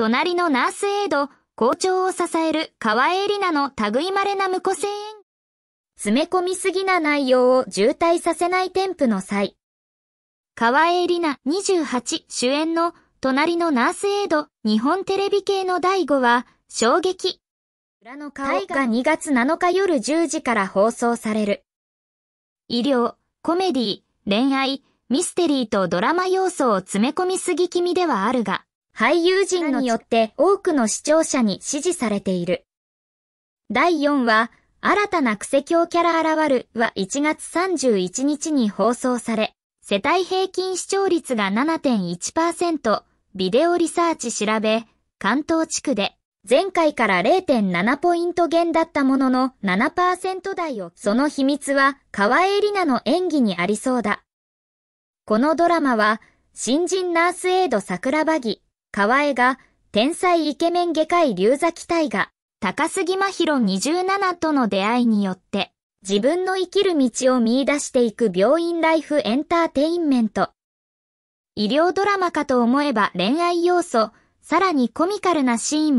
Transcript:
隣のナースエイド、校長を支える河江里奈の類まれな無個性演詰め込みすぎな内容を渋滞させない添付の際。河江里奈28主演の隣のナースエイド日本テレビ系の第5話、衝撃。裏の顔が2月7日夜10時から放送される。医療、コメディ、恋愛、ミステリーとドラマ要素を詰め込みすぎ気味ではあるが、俳優陣によって多くの視聴者に支持されている。第4話、新たな癖セ強キャラ現るは1月31日に放送され、世帯平均視聴率が7.1%、ビデオリサーチ調べ、関東地区で、前回から0.7ポイント減だったものの7%台を、その秘密は河江里奈の演技にありそうだ。このドラマは、新人ナースエイド桜庭木、河江が、天才イケメン外科医龍崎大が、高杉真宏27との出会いによって、自分の生きる道を見出していく病院ライフエンターテインメント。医療ドラマかと思えば恋愛要素、さらにコミカルなシーンも